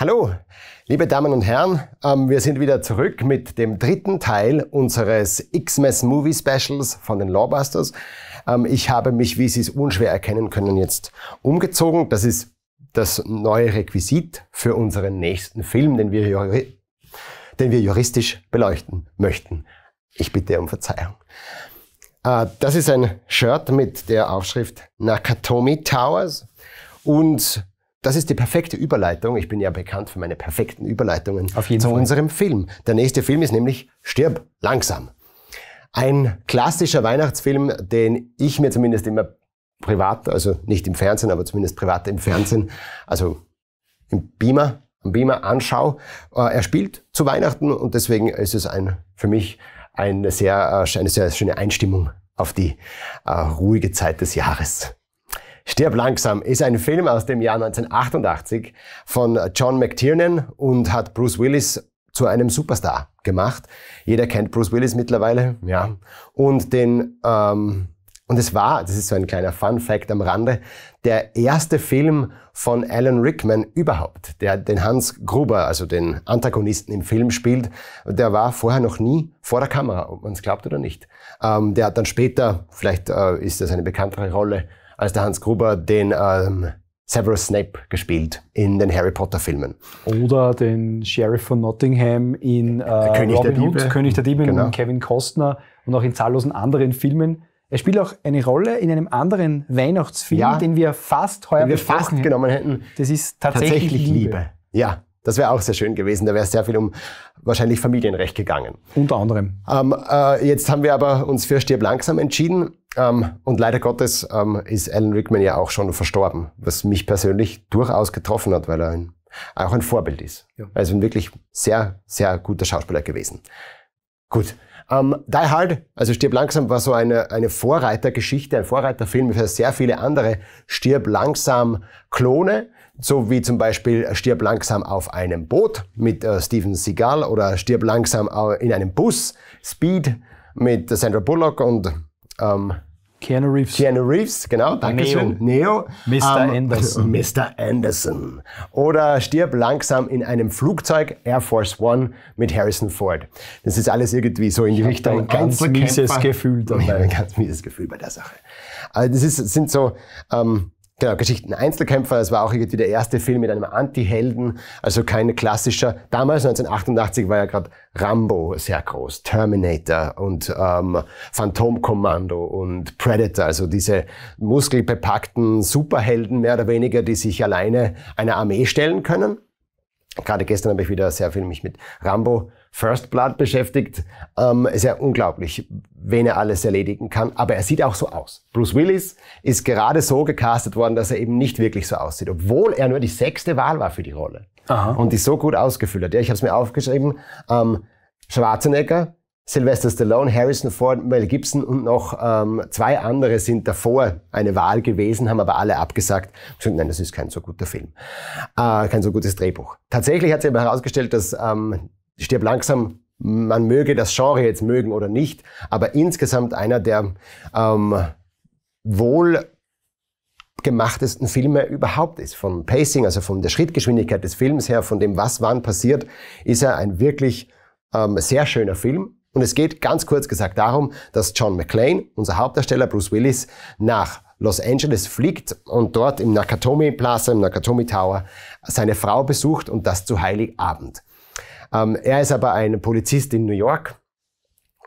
Hallo, liebe Damen und Herren, ähm, wir sind wieder zurück mit dem dritten Teil unseres X-Mess Movie Specials von den Lawbusters. Ähm, ich habe mich, wie Sie es unschwer erkennen können, jetzt umgezogen. Das ist das neue Requisit für unseren nächsten Film, den wir, juri den wir juristisch beleuchten möchten. Ich bitte um Verzeihung. Äh, das ist ein Shirt mit der Aufschrift Nakatomi Towers und das ist die perfekte Überleitung. Ich bin ja bekannt für meine perfekten Überleitungen Auf jeden zu Fall. unserem Film. Der nächste Film ist nämlich Stirb langsam. Ein klassischer Weihnachtsfilm, den ich mir zumindest immer privat, also nicht im Fernsehen, aber zumindest privat im Fernsehen, also im Beamer, am Beamer anschaue. Äh, er spielt zu Weihnachten und deswegen ist es ein, für mich eine sehr, äh, eine sehr schöne Einstimmung auf die äh, ruhige Zeit des Jahres. Stirb langsam ist ein Film aus dem Jahr 1988 von John McTiernan und hat Bruce Willis zu einem Superstar gemacht. Jeder kennt Bruce Willis mittlerweile, ja. Und den ähm, und es war, das ist so ein kleiner Fun Fact am Rande, der erste Film von Alan Rickman überhaupt, der den Hans Gruber, also den Antagonisten im Film spielt. Der war vorher noch nie vor der Kamera, ob man es glaubt oder nicht. Ähm, der hat dann später, vielleicht äh, ist das eine bekanntere Rolle, als der Hans Gruber den ähm, Severus Snape gespielt in den Harry Potter Filmen. Oder den Sheriff von Nottingham in äh, äh König Robin der Hood, Diebe. König der Diebe genau. und Kevin Costner und auch in zahllosen anderen Filmen. Er spielt auch eine Rolle in einem anderen Weihnachtsfilm, ja, den wir fast heuer den wir fast hätten. genommen hätten. Das ist tatsächlich, tatsächlich Liebe. Liebe. Ja, das wäre auch sehr schön gewesen. Da wäre sehr viel um wahrscheinlich Familienrecht gegangen. Unter anderem. Ähm, äh, jetzt haben wir aber uns für Stirb langsam entschieden. Ähm, und leider Gottes ähm, ist Alan Rickman ja auch schon verstorben, was mich persönlich durchaus getroffen hat, weil er ein, auch ein Vorbild ist. Ja. Also ein wirklich sehr, sehr guter Schauspieler gewesen. Gut. Ähm, Die Hard, also Stirb langsam, war so eine, eine Vorreitergeschichte, ein Vorreiterfilm für sehr viele andere Stirb langsam Klone, so wie zum Beispiel Stirb langsam auf einem Boot mit äh, Steven Seagal oder Stirb langsam in einem Bus, Speed mit Sandra Bullock und ähm, Keanu Reeves. Keanu Reeves, genau, danke Neo. schön. Neo. Mr. Ähm, Anderson. Mr. Anderson. Oder Stirb langsam in einem Flugzeug, Air Force One mit Harrison Ford. Das ist alles irgendwie so in die ich Richtung. Ein ganz mieses Gefühl dabei. ein ganz mieses Gefühl bei der Sache. Also das ist, sind so ähm, Genau, Geschichten Einzelkämpfer, das war auch irgendwie der erste Film mit einem Anti-Helden, also kein klassischer. Damals, 1988, war ja gerade Rambo sehr groß, Terminator und ähm, Phantomkommando und Predator, also diese muskelbepackten Superhelden mehr oder weniger, die sich alleine einer Armee stellen können. Gerade gestern habe ich wieder sehr viel mich mit Rambo First Blood beschäftigt. Ähm, ist ja unglaublich, wen er alles erledigen kann. Aber er sieht auch so aus. Bruce Willis ist gerade so gecastet worden, dass er eben nicht wirklich so aussieht, obwohl er nur die sechste Wahl war für die Rolle. Aha. Und die so gut ausgefüllt hat. Ja, ich habe es mir aufgeschrieben. Ähm, Schwarzenegger, Sylvester Stallone, Harrison Ford, Mel Gibson und noch ähm, zwei andere sind davor eine Wahl gewesen, haben aber alle abgesagt. Gesagt, nein, das ist kein so guter Film, äh, kein so gutes Drehbuch. Tatsächlich hat sich aber herausgestellt, dass ähm, stirb langsam, man möge das Genre jetzt mögen oder nicht, aber insgesamt einer der ähm, wohl gemachtesten Filme überhaupt ist. Vom Pacing, also von der Schrittgeschwindigkeit des Films her, von dem, was wann passiert, ist er ein wirklich ähm, sehr schöner Film. Und es geht ganz kurz gesagt darum, dass John McClane, unser Hauptdarsteller Bruce Willis, nach Los Angeles fliegt und dort im Nakatomi Plaza, im Nakatomi Tower, seine Frau besucht und das zu Heiligabend. Ähm, er ist aber ein Polizist in New York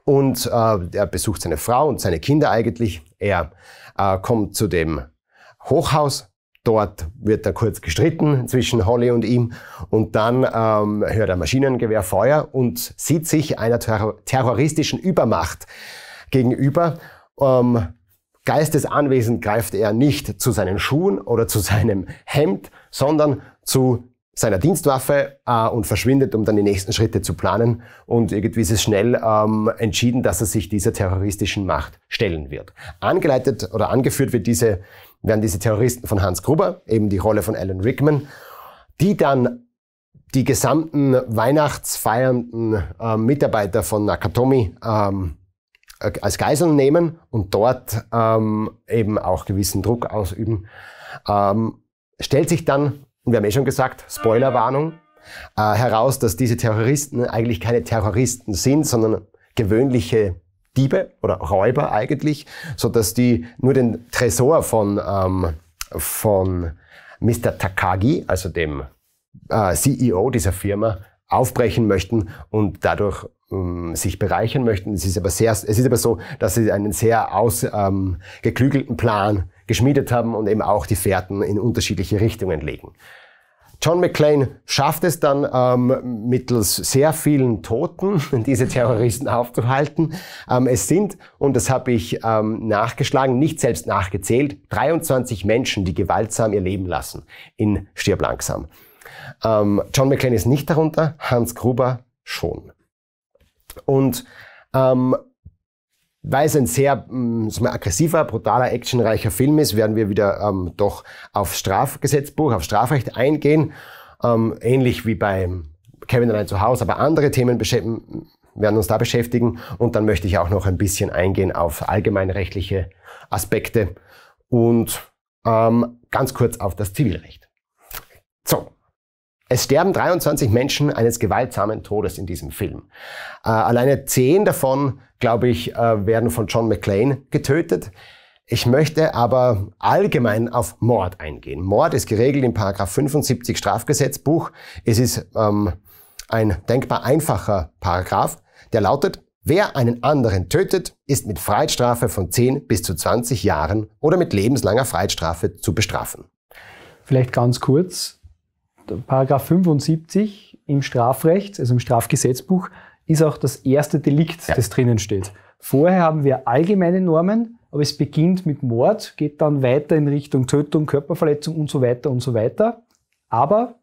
und äh, er besucht seine Frau und seine Kinder eigentlich. Er äh, kommt zu dem Hochhaus. Dort wird er kurz gestritten zwischen Holly und ihm und dann ähm, hört er Maschinengewehrfeuer und sieht sich einer terror terroristischen Übermacht gegenüber. Ähm, geistesanwesend greift er nicht zu seinen Schuhen oder zu seinem Hemd, sondern zu seiner Dienstwaffe äh, und verschwindet, um dann die nächsten Schritte zu planen. Und irgendwie ist es schnell ähm, entschieden, dass er sich dieser terroristischen Macht stellen wird. Angeleitet oder angeführt wird diese, werden diese Terroristen von Hans Gruber, eben die Rolle von Alan Rickman, die dann die gesamten weihnachtsfeiernden äh, Mitarbeiter von Nakatomi ähm, äh, als Geiseln nehmen und dort ähm, eben auch gewissen Druck ausüben, ähm, stellt sich dann und wir haben eh schon gesagt, Spoilerwarnung, äh, heraus, dass diese Terroristen eigentlich keine Terroristen sind, sondern gewöhnliche Diebe oder Räuber eigentlich, so dass die nur den Tresor von, ähm, von Mr. Takagi, also dem äh, CEO dieser Firma, aufbrechen möchten und dadurch ähm, sich bereichern möchten. Es ist aber sehr, es ist aber so, dass sie einen sehr ausgeklügelten ähm, Plan geschmiedet haben und eben auch die Fährten in unterschiedliche Richtungen legen. John McClane schafft es dann ähm, mittels sehr vielen Toten, diese Terroristen aufzuhalten. Ähm, es sind, und das habe ich ähm, nachgeschlagen, nicht selbst nachgezählt, 23 Menschen, die gewaltsam ihr Leben lassen in Stirb langsam. Ähm, John McClane ist nicht darunter, Hans Gruber schon. Und ähm, weil es ein sehr ähm, aggressiver, brutaler, actionreicher Film ist, werden wir wieder ähm, doch auf Strafgesetzbuch, auf Strafrecht eingehen. Ähm, ähnlich wie bei Kevin allein zu Hause, aber andere Themen werden uns da beschäftigen. Und dann möchte ich auch noch ein bisschen eingehen auf allgemeinrechtliche Aspekte und ähm, ganz kurz auf das Zivilrecht. So, es sterben 23 Menschen eines gewaltsamen Todes in diesem Film. Äh, alleine 10 davon, glaube ich, äh, werden von John McClane getötet. Ich möchte aber allgemein auf Mord eingehen. Mord ist geregelt im Paragraph 75 Strafgesetzbuch. Es ist ähm, ein denkbar einfacher Paragraph, der lautet, wer einen anderen tötet, ist mit Freiheitsstrafe von 10 bis zu 20 Jahren oder mit lebenslanger Freiheitsstrafe zu bestrafen. Vielleicht ganz kurz, Paragraph 75 im Strafrecht, also im Strafgesetzbuch, ist auch das erste Delikt, ja. das drinnen steht. Vorher haben wir allgemeine Normen, aber es beginnt mit Mord, geht dann weiter in Richtung Tötung, Körperverletzung und so weiter und so weiter. Aber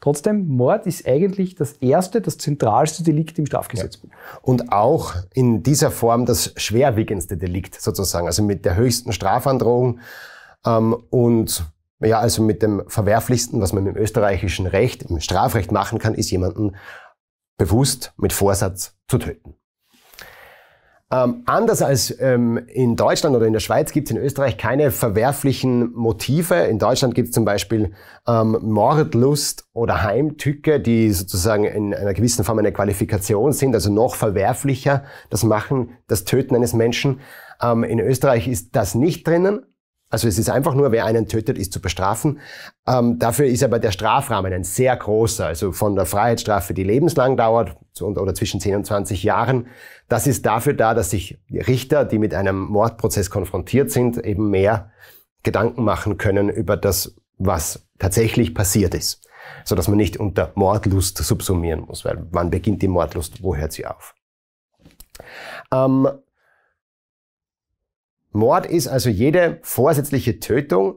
Trotzdem, Mord ist eigentlich das erste, das zentralste Delikt im Strafgesetzbuch. Ja. Und auch in dieser Form das schwerwiegendste Delikt sozusagen, also mit der höchsten Strafandrohung. Ähm, und ja, also mit dem Verwerflichsten, was man im österreichischen Recht, im Strafrecht machen kann, ist jemanden bewusst mit Vorsatz zu töten. Ähm, anders als ähm, in Deutschland oder in der Schweiz gibt es in Österreich keine verwerflichen Motive. In Deutschland gibt es zum Beispiel ähm, Mordlust oder Heimtücke, die sozusagen in einer gewissen Form eine Qualifikation sind, also noch verwerflicher das Machen, das Töten eines Menschen. Ähm, in Österreich ist das nicht drinnen, also es ist einfach nur, wer einen tötet, ist zu bestrafen. Ähm, dafür ist aber der Strafrahmen ein sehr großer. Also von der Freiheitsstrafe, die lebenslang dauert oder zwischen 10 und 20 Jahren, das ist dafür da, dass sich Richter, die mit einem Mordprozess konfrontiert sind, eben mehr Gedanken machen können über das, was tatsächlich passiert ist. So dass man nicht unter Mordlust subsumieren muss, weil wann beginnt die Mordlust, wo hört sie auf? Ähm, Mord ist also jede vorsätzliche Tötung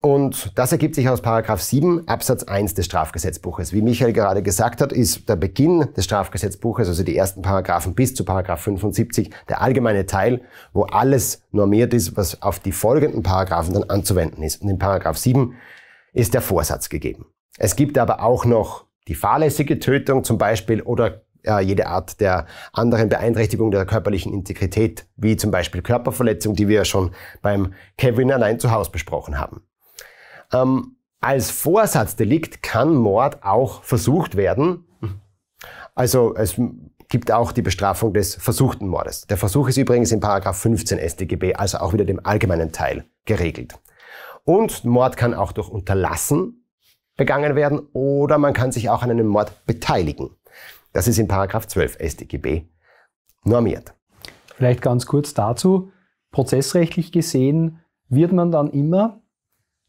und das ergibt sich aus 7 Absatz 1 des Strafgesetzbuches. Wie Michael gerade gesagt hat, ist der Beginn des Strafgesetzbuches, also die ersten Paragraphen bis zu Paragraph 75, der allgemeine Teil, wo alles normiert ist, was auf die folgenden Paragraphen dann anzuwenden ist. Und in 7 ist der Vorsatz gegeben. Es gibt aber auch noch die fahrlässige Tötung zum Beispiel oder äh, jede Art der anderen Beeinträchtigung der körperlichen Integrität, wie zum Beispiel Körperverletzung, die wir ja schon beim Kevin allein zu Hause besprochen haben. Ähm, als Vorsatzdelikt kann Mord auch versucht werden. Also es gibt auch die Bestrafung des versuchten Mordes. Der Versuch ist übrigens in 15 StGB, also auch wieder dem allgemeinen Teil, geregelt. Und Mord kann auch durch Unterlassen begangen werden oder man kann sich auch an einem Mord beteiligen. Das ist in Paragraph 12 StGB normiert. Vielleicht ganz kurz dazu. Prozessrechtlich gesehen wird man dann immer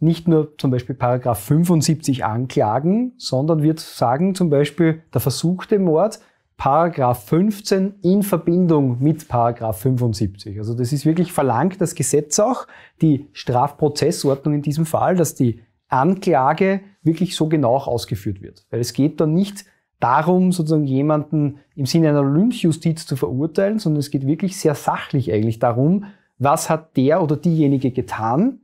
nicht nur zum Beispiel Paragraph 75 anklagen, sondern wird sagen zum Beispiel der versuchte Mord Paragraph 15 in Verbindung mit Paragraph 75. Also das ist wirklich verlangt das Gesetz auch, die Strafprozessordnung in diesem Fall, dass die Anklage wirklich so genau ausgeführt wird. Weil es geht dann nicht darum, sozusagen jemanden im Sinne einer Lynchjustiz zu verurteilen, sondern es geht wirklich sehr sachlich eigentlich darum, was hat der oder diejenige getan,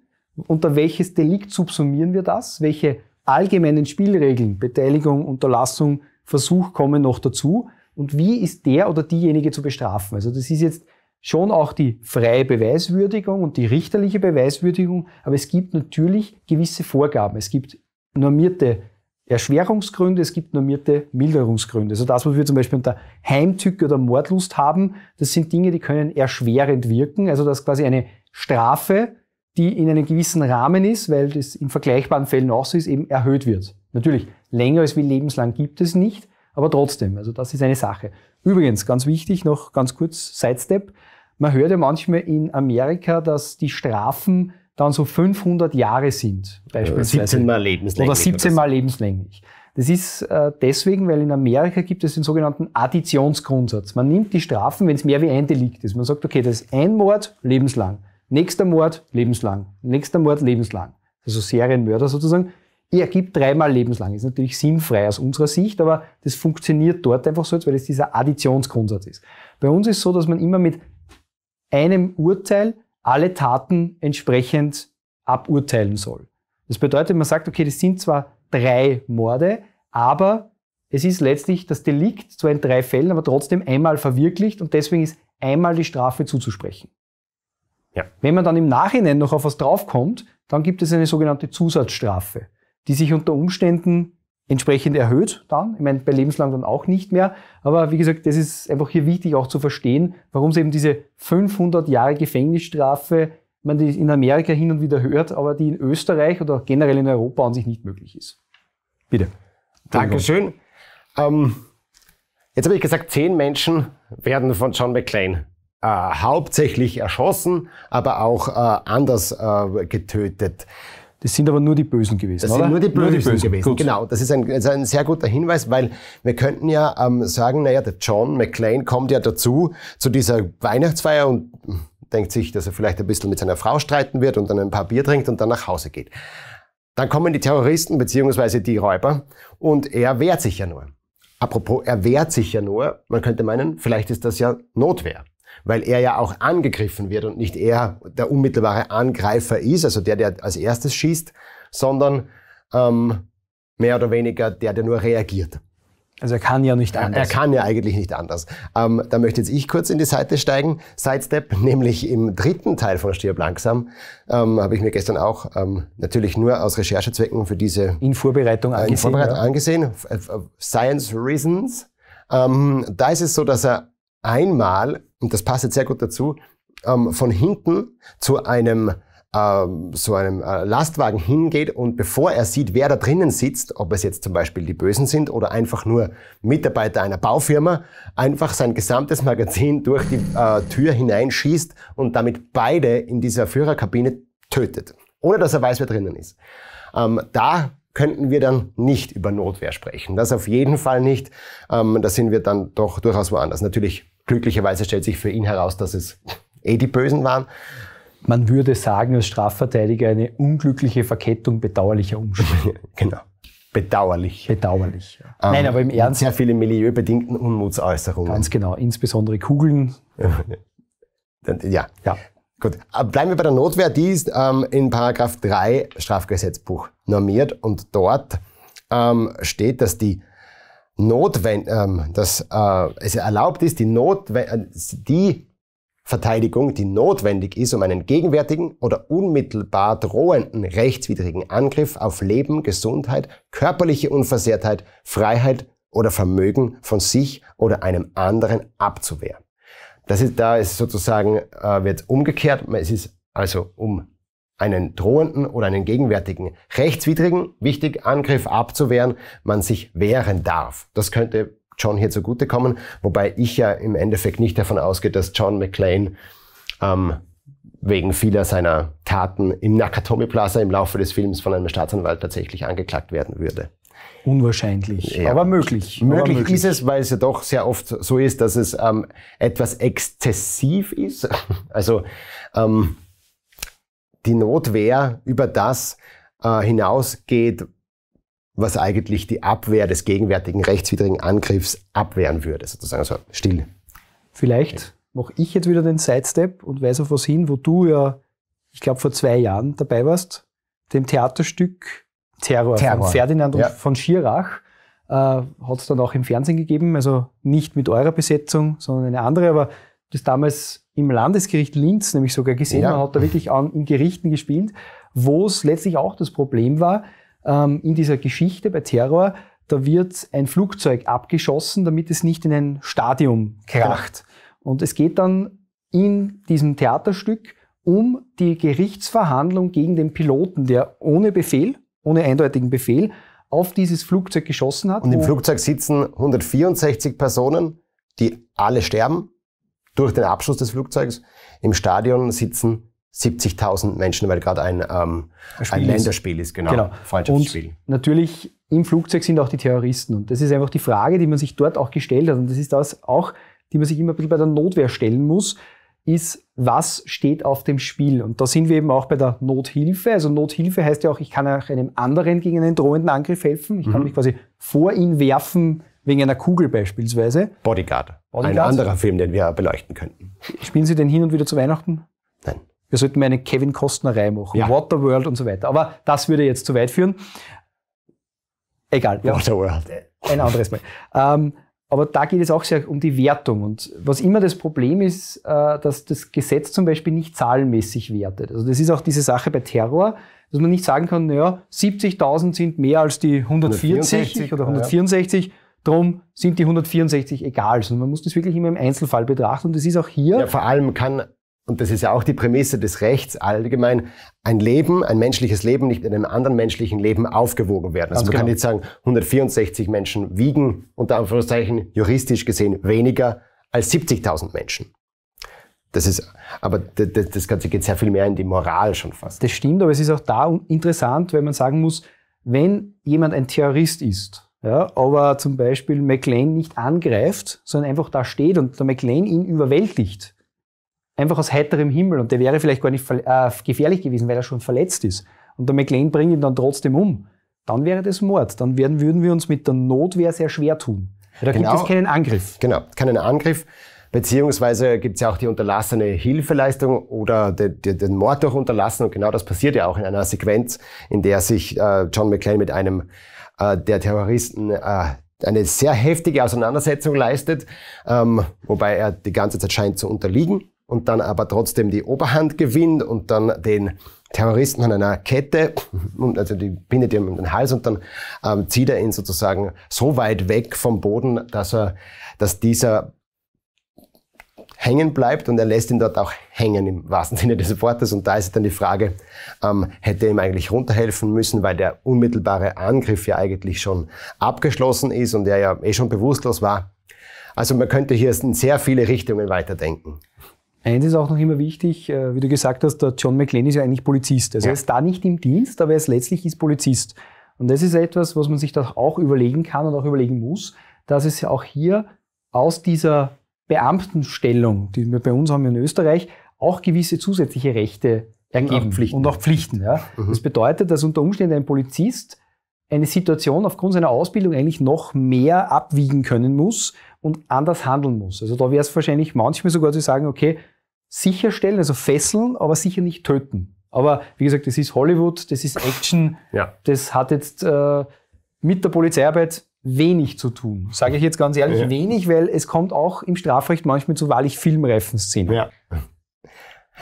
unter welches Delikt subsumieren wir das, welche allgemeinen Spielregeln, Beteiligung, Unterlassung, Versuch kommen noch dazu und wie ist der oder diejenige zu bestrafen. Also das ist jetzt schon auch die freie Beweiswürdigung und die richterliche Beweiswürdigung, aber es gibt natürlich gewisse Vorgaben. Es gibt normierte Erschwerungsgründe, es gibt normierte Milderungsgründe. Also das, was wir zum Beispiel unter Heimtücke oder Mordlust haben, das sind Dinge, die können erschwerend wirken. Also dass quasi eine Strafe, die in einem gewissen Rahmen ist, weil das in vergleichbaren Fällen auch so ist, eben erhöht wird. Natürlich, länger als wie lebenslang gibt es nicht, aber trotzdem, also das ist eine Sache. Übrigens, ganz wichtig, noch ganz kurz Sidestep. Man hört ja manchmal in Amerika, dass die Strafen dann so 500 Jahre sind. Beispielsweise. 17 äh, mal lebenslänglich. Oder 17 mal lebenslänglich. Das ist äh, deswegen, weil in Amerika gibt es den sogenannten Additionsgrundsatz. Man nimmt die Strafen, wenn es mehr wie ein Delikt ist. Man sagt, okay, das ist ein Mord, lebenslang. Nächster Mord, lebenslang. Nächster Mord, lebenslang. Also Serienmörder sozusagen. Er ergibt dreimal lebenslang. Ist natürlich sinnfrei aus unserer Sicht, aber das funktioniert dort einfach so, weil es dieser Additionsgrundsatz ist. Bei uns ist es so, dass man immer mit einem Urteil alle Taten entsprechend aburteilen soll. Das bedeutet, man sagt, okay, das sind zwar drei Morde, aber es ist letztlich das Delikt zwar in drei Fällen, aber trotzdem einmal verwirklicht und deswegen ist einmal die Strafe zuzusprechen. Ja. Wenn man dann im Nachhinein noch auf was draufkommt, dann gibt es eine sogenannte Zusatzstrafe, die sich unter Umständen entsprechend erhöht dann. Ich meine, bei lebenslang dann auch nicht mehr. Aber wie gesagt, das ist einfach hier wichtig auch zu verstehen, warum es eben diese 500 Jahre Gefängnisstrafe, man die in Amerika hin und wieder hört, aber die in Österreich oder generell in Europa an sich nicht möglich ist. Bitte. Dankeschön. Ähm, jetzt habe ich gesagt, zehn Menschen werden von John McClane äh, hauptsächlich erschossen, aber auch äh, anders äh, getötet. Das sind aber nur die Bösen gewesen. Das oder? sind nur die Bösen, nur die Bösen gewesen. Gut. Genau, das ist ein, das ist ein sehr guter Hinweis, weil wir könnten ja ähm, sagen, naja, der John McLean kommt ja dazu zu dieser Weihnachtsfeier und denkt sich, dass er vielleicht ein bisschen mit seiner Frau streiten wird und dann ein paar Bier trinkt und dann nach Hause geht. Dann kommen die Terroristen beziehungsweise die Räuber und er wehrt sich ja nur. Apropos, er wehrt sich ja nur. Man könnte meinen, vielleicht ist das ja Notwehr weil er ja auch angegriffen wird und nicht er der unmittelbare Angreifer ist, also der, der als erstes schießt, sondern ähm, mehr oder weniger der, der nur reagiert. Also er kann ja nicht anders. Er kann ja eigentlich nicht anders. Ähm, da möchte jetzt ich kurz in die Seite steigen. Sidestep, nämlich im dritten Teil von Stirb langsam, ähm, habe ich mir gestern auch ähm, natürlich nur aus Recherchezwecken für diese... In Vorbereitung äh, angesehen. in Vorbereitung ja. angesehen. Science Reasons. Ähm, da ist es so, dass er einmal, und das passt jetzt sehr gut dazu, ähm, von hinten zu einem so ähm, einem äh, Lastwagen hingeht und bevor er sieht, wer da drinnen sitzt, ob es jetzt zum Beispiel die Bösen sind oder einfach nur Mitarbeiter einer Baufirma, einfach sein gesamtes Magazin durch die äh, Tür hineinschießt und damit beide in dieser Führerkabine tötet, ohne dass er weiß, wer drinnen ist. Ähm, da könnten wir dann nicht über Notwehr sprechen. Das auf jeden Fall nicht. Ähm, da sind wir dann doch durchaus woanders. Natürlich Glücklicherweise stellt sich für ihn heraus, dass es eh die Bösen waren. Man würde sagen, als Strafverteidiger eine unglückliche Verkettung bedauerlicher Umstände. genau. Bedauerlich. Bedauerlich. Ja. Ähm, Nein, aber im Ernst. Sehr viele milieubedingten Unmutsäußerungen. Ganz genau. Insbesondere Kugeln. ja. ja. Gut. Bleiben wir bei der Notwehr. Die ist ähm, in Paragraph 3 Strafgesetzbuch normiert und dort ähm, steht, dass die notwendig, ähm, dass äh, es erlaubt ist, die, äh, die Verteidigung, die notwendig ist, um einen gegenwärtigen oder unmittelbar drohenden rechtswidrigen Angriff auf Leben, Gesundheit, körperliche Unversehrtheit, Freiheit oder Vermögen von sich oder einem anderen abzuwehren. Das ist, da ist sozusagen, äh, wird umgekehrt. Es ist also um einen drohenden oder einen gegenwärtigen rechtswidrigen, wichtig, Angriff abzuwehren, man sich wehren darf. Das könnte John hier zugutekommen, wobei ich ja im Endeffekt nicht davon ausgehe, dass John McLean ähm, wegen vieler seiner Taten im Nakatomi Plaza im Laufe des Films von einem Staatsanwalt tatsächlich angeklagt werden würde. Unwahrscheinlich, ja. aber möglich. Möglich, aber möglich. ist es, weil es ja doch sehr oft so ist, dass es ähm, etwas exzessiv ist. Also ähm, die Notwehr über das äh, hinausgeht, was eigentlich die Abwehr des gegenwärtigen rechtswidrigen Angriffs abwehren würde, sozusagen, also still. Vielleicht mache ich jetzt wieder den Sidestep und weiß auf was hin, wo du ja, ich glaube, vor zwei Jahren dabei warst, dem Theaterstück Terror, Terror. von Ferdinand ja. von Schirach. Äh, Hat es dann auch im Fernsehen gegeben, also nicht mit eurer Besetzung, sondern eine andere, aber das damals im Landesgericht Linz nämlich sogar gesehen. Ja. Man hat da wirklich an, in Gerichten gespielt, wo es letztlich auch das Problem war, ähm, in dieser Geschichte bei Terror, da wird ein Flugzeug abgeschossen, damit es nicht in ein Stadium genau. kracht. Genau. Und es geht dann in diesem Theaterstück um die Gerichtsverhandlung gegen den Piloten, der ohne Befehl, ohne eindeutigen Befehl, auf dieses Flugzeug geschossen hat. Und im Flugzeug sitzen 164 Personen, die alle sterben durch den Abschluss des Flugzeugs. Im Stadion sitzen 70.000 Menschen, weil gerade ein, ähm, ein Länderspiel ist, ist genau, genau. Freundschaftsspiel. Und natürlich im Flugzeug sind auch die Terroristen. Und das ist einfach die Frage, die man sich dort auch gestellt hat. Und das ist das auch, die man sich immer ein bisschen bei der Notwehr stellen muss, ist, was steht auf dem Spiel? Und da sind wir eben auch bei der Nothilfe. Also Nothilfe heißt ja auch, ich kann auch einem anderen gegen einen drohenden Angriff helfen. Ich kann mhm. mich quasi vor ihn werfen, wegen einer Kugel beispielsweise. Bodyguard. Bodyguard. Ein anderer Film, den wir beleuchten könnten. Spielen Sie den hin und wieder zu Weihnachten? Nein. Wir sollten mal eine Kevin Costner-Reihe machen, ja. Waterworld und so weiter. Aber das würde jetzt zu weit führen. Egal. Waterworld. ein anderes Mal. Ähm, aber da geht es auch sehr um die Wertung. Und was immer das Problem ist, äh, dass das Gesetz zum Beispiel nicht zahlenmäßig wertet. Also das ist auch diese Sache bei Terror, dass man nicht sagen kann, naja, 70.000 sind mehr als die 140 oder 164. Ja Drum sind die 164 egal, sondern man muss das wirklich immer im Einzelfall betrachten. Und das ist auch hier. Ja, vor allem kann, und das ist ja auch die Prämisse des Rechts allgemein, ein Leben, ein menschliches Leben nicht in einem anderen menschlichen Leben aufgewogen werden. Also Ganz man genau. kann nicht sagen, 164 Menschen wiegen, unter Anführungszeichen, juristisch gesehen weniger als 70.000 Menschen. Das ist, aber das, das Ganze geht sehr viel mehr in die Moral schon fast. Das stimmt, aber es ist auch da interessant, weil man sagen muss, wenn jemand ein Terrorist ist, ja, aber zum Beispiel McLean nicht angreift, sondern einfach da steht und der McLean ihn überwältigt. Einfach aus heiterem Himmel und der wäre vielleicht gar nicht äh, gefährlich gewesen, weil er schon verletzt ist. Und der McLean bringt ihn dann trotzdem um. Dann wäre das Mord. Dann werden, würden wir uns mit der Notwehr sehr schwer tun. Da genau. gibt es keinen Angriff. Genau, keinen Angriff. Beziehungsweise gibt es ja auch die unterlassene Hilfeleistung oder de, de, den Mord durch Unterlassen. Und genau das passiert ja auch in einer Sequenz, in der sich äh, John McLean mit einem äh, der Terroristen äh, eine sehr heftige Auseinandersetzung leistet, ähm, wobei er die ganze Zeit scheint zu unterliegen und dann aber trotzdem die Oberhand gewinnt und dann den Terroristen an einer Kette, also die bindet ihm um den Hals und dann ähm, zieht er ihn sozusagen so weit weg vom Boden, dass er, dass dieser hängen bleibt und er lässt ihn dort auch hängen im wahrsten Sinne des Wortes. Und da ist dann die Frage, ähm, hätte er ihm eigentlich runterhelfen müssen, weil der unmittelbare Angriff ja eigentlich schon abgeschlossen ist und er ja eh schon bewusstlos war. Also man könnte hier in sehr viele Richtungen weiterdenken. Eins ist auch noch immer wichtig, äh, wie du gesagt hast, der John McLean ist ja eigentlich Polizist. Also ja. er ist da nicht im Dienst, aber er ist letztlich ist Polizist. Und das ist etwas, was man sich da auch überlegen kann und auch überlegen muss, dass es ja auch hier aus dieser Beamtenstellung, die wir bei uns haben in Österreich, auch gewisse zusätzliche Rechte ergeben und auch Pflichten. Und auch Pflichten ja. mhm. Das bedeutet, dass unter Umständen ein Polizist eine Situation aufgrund seiner Ausbildung eigentlich noch mehr abwiegen können muss und anders handeln muss. Also da wäre es wahrscheinlich manchmal sogar zu sagen, okay, sicherstellen, also fesseln, aber sicher nicht töten. Aber wie gesagt, das ist Hollywood, das ist Action, ja. das hat jetzt äh, mit der Polizeiarbeit wenig zu tun. Sage ich jetzt ganz ehrlich, ja. wenig, weil es kommt auch im Strafrecht manchmal zu wahrlich filmreifen Szenen. Ja.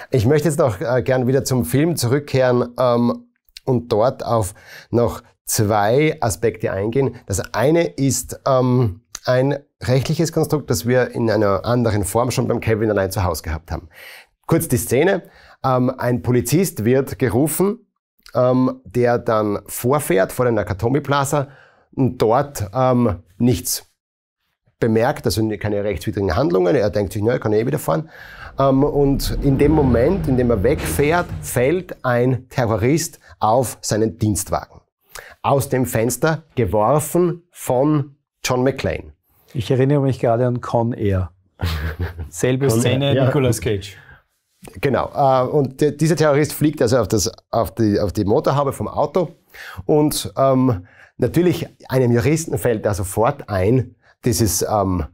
Ich möchte jetzt auch äh, gern wieder zum Film zurückkehren ähm, und dort auf noch zwei Aspekte eingehen. Das eine ist ähm, ein rechtliches Konstrukt, das wir in einer anderen Form schon beim Kevin allein zu Hause gehabt haben. Kurz die Szene. Ähm, ein Polizist wird gerufen, ähm, der dann vorfährt vor den Nakatomi Plaza dort ähm, nichts bemerkt, also keine rechtswidrigen Handlungen. Er denkt sich, na, ich kann eh wieder fahren. Ähm, und in dem Moment, in dem er wegfährt, fällt ein Terrorist auf seinen Dienstwagen. Aus dem Fenster geworfen von John McClane. Ich erinnere mich gerade an Con Air. Selbe Szene, ja. Nicolas Cage. Genau. Äh, und dieser Terrorist fliegt also auf, das, auf, die, auf die Motorhaube vom Auto und ähm, Natürlich, einem Juristen fällt da sofort ein, dieses, ähm,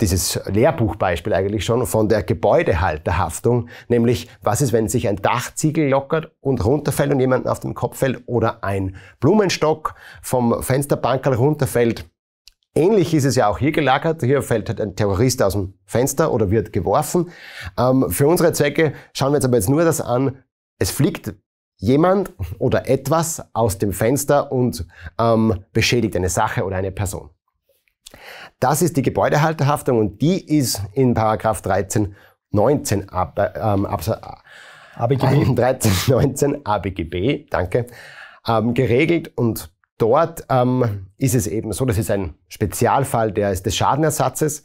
dieses Lehrbuchbeispiel eigentlich schon von der Gebäudehalterhaftung, nämlich was ist, wenn sich ein Dachziegel lockert und runterfällt und jemanden auf den Kopf fällt oder ein Blumenstock vom Fensterbankerl runterfällt. Ähnlich ist es ja auch hier gelagert. Hier fällt halt ein Terrorist aus dem Fenster oder wird geworfen. Ähm, für unsere Zwecke schauen wir uns aber jetzt nur das an. Es fliegt jemand oder etwas aus dem Fenster und ähm, beschädigt eine Sache oder eine Person. Das ist die Gebäudehalterhaftung und die ist in Paragraph 13 19 ab, äh, ähm, ABGB. 13 19 ABGB, danke, ähm, geregelt und dort ähm, ist es eben so, das ist ein Spezialfall der, des Schadenersatzes.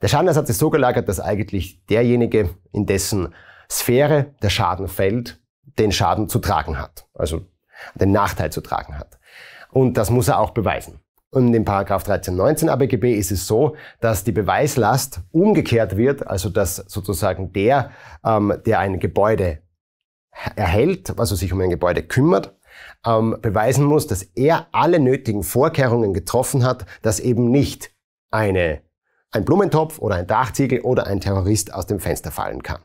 Der Schadenersatz ist so gelagert, dass eigentlich derjenige, in dessen Sphäre der Schaden fällt, den Schaden zu tragen hat, also den Nachteil zu tragen hat. Und das muss er auch beweisen. Und in Paragraph 1319 ABGB ist es so, dass die Beweislast umgekehrt wird, also dass sozusagen der, ähm, der ein Gebäude erhält, also sich um ein Gebäude kümmert, ähm, beweisen muss, dass er alle nötigen Vorkehrungen getroffen hat, dass eben nicht eine, ein Blumentopf oder ein Dachziegel oder ein Terrorist aus dem Fenster fallen kann.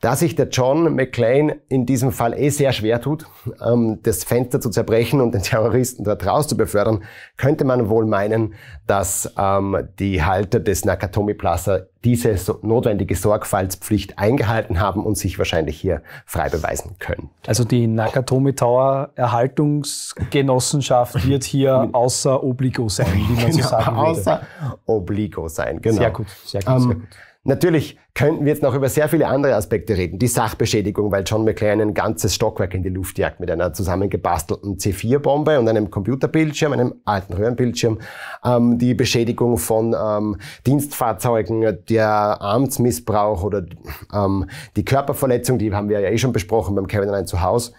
Da sich der John McLean in diesem Fall eh sehr schwer tut, ähm, das Fenster zu zerbrechen und den Terroristen dort raus zu befördern, könnte man wohl meinen, dass ähm, die Halter des Nakatomi Plaza diese notwendige Sorgfaltspflicht eingehalten haben und sich wahrscheinlich hier frei beweisen können. Also die Nakatomi Tower Erhaltungsgenossenschaft wird hier außer Obligo sein, wie man genau, so sagen würde. Außer Obligo sein, genau. Sehr gut, sehr gut, sehr ähm, gut. Natürlich könnten wir jetzt noch über sehr viele andere Aspekte reden. Die Sachbeschädigung, weil John McLaren ein ganzes Stockwerk in die Luft jagt mit einer zusammengebastelten C4-Bombe und einem Computerbildschirm, einem alten Röhrenbildschirm. Ähm, die Beschädigung von ähm, Dienstfahrzeugen, der Amtsmissbrauch oder ähm, die Körperverletzung, die haben wir ja eh schon besprochen beim Kevin allein zu Hause.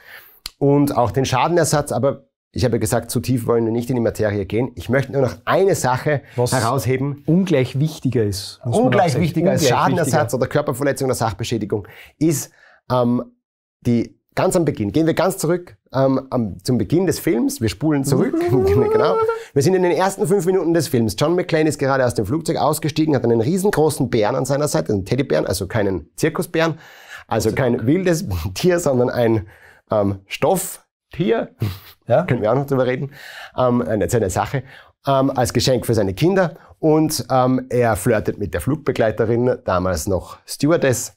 Und auch den Schadenersatz, aber ich habe gesagt, zu tief wollen wir nicht in die Materie gehen. Ich möchte nur noch eine Sache Was herausheben. Ungleich wichtiger ist. Ungleich wichtiger als Schadenersatz wichtiger. oder Körperverletzung oder Sachbeschädigung ist ähm, die ganz am Beginn. Gehen wir ganz zurück ähm, am, zum Beginn des Films. Wir spulen zurück. genau. Wir sind in den ersten fünf Minuten des Films. John McClane ist gerade aus dem Flugzeug ausgestiegen, hat einen riesengroßen Bären an seiner Seite, einen Teddybären, also keinen Zirkusbären, also, also kein wildes Tier, sondern ein ähm, Stoff. Tier, ja, können wir auch noch drüber reden, ähm, nicht äh, seine Sache, ähm, als Geschenk für seine Kinder. Und ähm, er flirtet mit der Flugbegleiterin, damals noch Stewardess,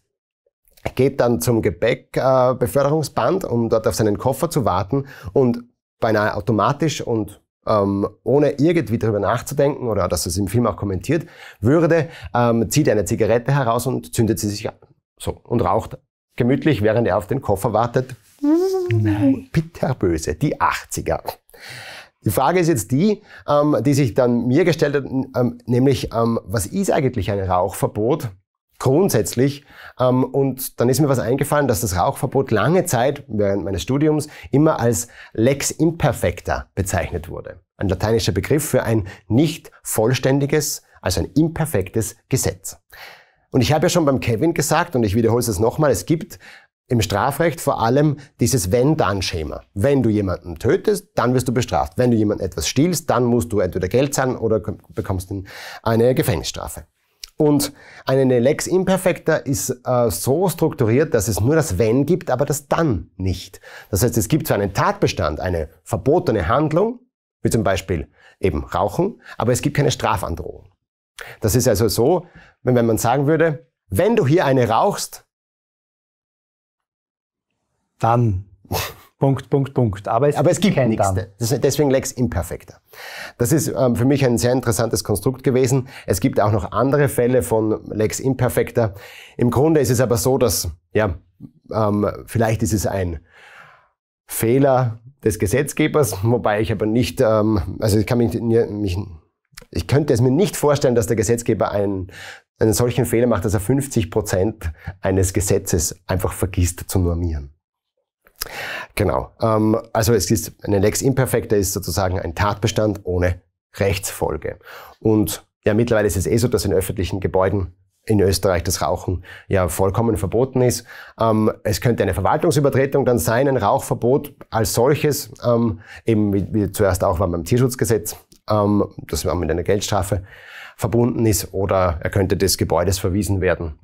geht dann zum Gepäckbeförderungsband, äh, um dort auf seinen Koffer zu warten und beinahe automatisch und ähm, ohne irgendwie darüber nachzudenken oder dass es im Film auch kommentiert würde, ähm, zieht er eine Zigarette heraus und zündet sie sich an. So, und raucht gemütlich, während er auf den Koffer wartet. Nein. Bitterböse, die 80er. Die Frage ist jetzt die, ähm, die sich dann mir gestellt hat, ähm, nämlich, ähm, was ist eigentlich ein Rauchverbot? Grundsätzlich. Ähm, und dann ist mir was eingefallen, dass das Rauchverbot lange Zeit während meines Studiums immer als Lex Imperfecta bezeichnet wurde. Ein lateinischer Begriff für ein nicht vollständiges, also ein imperfektes Gesetz. Und ich habe ja schon beim Kevin gesagt, und ich wiederhole es nochmal, es gibt im Strafrecht vor allem dieses Wenn-Dann-Schema. Wenn du jemanden tötest, dann wirst du bestraft. Wenn du jemanden etwas stiehlst, dann musst du entweder Geld zahlen oder bekommst eine Gefängnisstrafe. Und eine Lex Imperfecta ist äh, so strukturiert, dass es nur das Wenn gibt, aber das Dann nicht. Das heißt, es gibt zwar einen Tatbestand, eine verbotene Handlung, wie zum Beispiel eben Rauchen, aber es gibt keine Strafandrohung. Das ist also so, wenn man sagen würde, wenn du hier eine rauchst, dann Punkt, Punkt, Punkt. Aber es, Aber es gibt nichts. Deswegen Lex Imperfecta. Das ist ähm, für mich ein sehr interessantes Konstrukt gewesen. Es gibt auch noch andere Fälle von Lex Imperfecta. Im Grunde ist es aber so, dass, ja, ähm, vielleicht ist es ein Fehler des Gesetzgebers, wobei ich aber nicht, ähm, also ich kann mich, mich, ich könnte es mir nicht vorstellen, dass der Gesetzgeber einen, einen solchen Fehler macht, dass er 50 Prozent eines Gesetzes einfach vergisst zu normieren. Genau. Ähm, also es ist eine Lex Imperfecta ist sozusagen ein Tatbestand ohne Rechtsfolge. Und ja, mittlerweile ist es eh so, dass in öffentlichen Gebäuden in Österreich das Rauchen ja vollkommen verboten ist. Ähm, es könnte eine Verwaltungsübertretung dann sein, ein Rauchverbot als solches, ähm, eben wie, wie, zuerst auch war beim Tierschutzgesetz, ähm, das mit einer Geldstrafe verbunden ist, oder er könnte des Gebäudes verwiesen werden.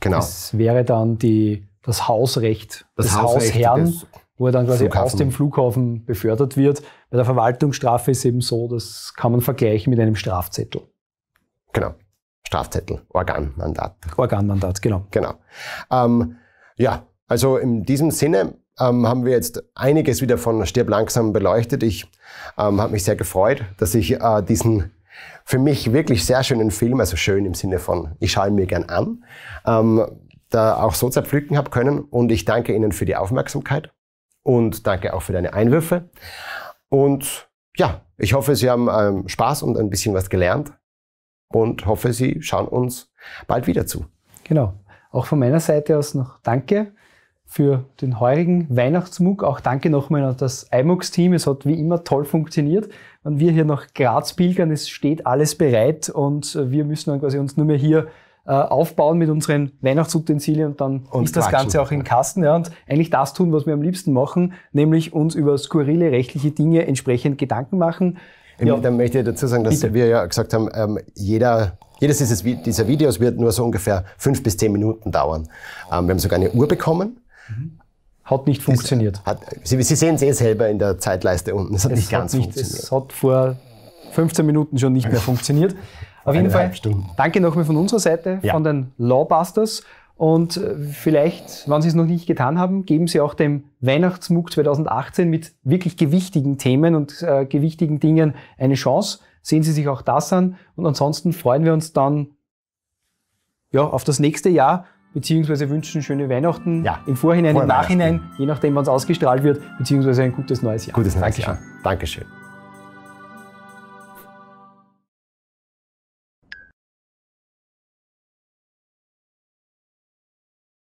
Genau. Das wäre dann die das Hausrecht das des Hausrecht Hausherrn, des wo er dann quasi Flughafen. aus dem Flughafen befördert wird. Bei der Verwaltungsstrafe ist eben so, das kann man vergleichen mit einem Strafzettel. Genau. Strafzettel, Organmandat. Organmandat, genau. Genau. Ähm, ja, also in diesem Sinne ähm, haben wir jetzt einiges wieder von Stirb langsam beleuchtet. Ich ähm, habe mich sehr gefreut, dass ich äh, diesen für mich wirklich sehr schönen Film, also schön im Sinne von, ich schaue ihn mir gern an, ähm, da auch so zerpflücken habe können. Und ich danke Ihnen für die Aufmerksamkeit und danke auch für deine Einwürfe. Und ja, ich hoffe, Sie haben ähm, Spaß und ein bisschen was gelernt und hoffe, Sie schauen uns bald wieder zu. Genau. Auch von meiner Seite aus noch danke für den heurigen Weihnachtsmug. Auch danke nochmal an das iMux-Team. Es hat wie immer toll funktioniert. Wenn wir hier nach Graz pilgern, es steht alles bereit und wir müssen dann quasi uns nur mehr hier äh, aufbauen mit unseren Weihnachtsutensilien und dann und ist das Ganze auch im Kasten. Ja, und eigentlich das tun, was wir am liebsten machen, nämlich uns über skurrile rechtliche Dinge entsprechend Gedanken machen. Ja. Dann möchte ich dazu sagen, dass Bitte. wir ja gesagt haben, ähm, jeder jedes dieses, dieser Videos wird nur so ungefähr fünf bis zehn Minuten dauern. Ähm, wir haben sogar eine Uhr bekommen. Mhm. Hat nicht funktioniert. Hat, Sie, Sie sehen es eh selber in der Zeitleiste unten. Es hat es nicht ganz nicht, funktioniert. Es hat vor 15 Minuten schon nicht mehr funktioniert. Auf jeden Fall. Stunden. Danke nochmal von unserer Seite, ja. von den Lawbusters. Und äh, vielleicht, wenn Sie es noch nicht getan haben, geben Sie auch dem Weihnachtsmuck 2018 mit wirklich gewichtigen Themen und äh, gewichtigen Dingen eine Chance. Sehen Sie sich auch das an. Und ansonsten freuen wir uns dann ja, auf das nächste Jahr, beziehungsweise wünschen schöne Weihnachten ja. im Vorhinein, im Nachhinein, je nachdem, wann es ausgestrahlt wird, beziehungsweise ein gutes neues Jahr. Gutes neues Dankeschön. Jahr. Dankeschön.